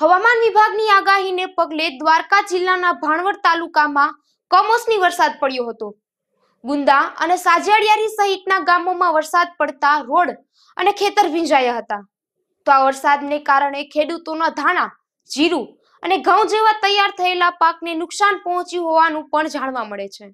હવામાન વિભાગની આગાહીને પગલે દ્વારકા જિલ્લાના ભાણવડ તાલુકામાં કમોસમી વરસાદ પડ્યો હતો ગુંદા અને સાજડિયારી સહિતના ગામોમાં વરસાદ પડતા રોડ અને ખેતર ભીંજાયા હતા તો આ વરસાદને કારણે ખેડૂતોના ધાણા જીરું અને ઘઉં જેવા તૈયાર થયેલા પાકને નુકસાન પહોંચ્યું હોવાનું પણ જાણવા મળે છે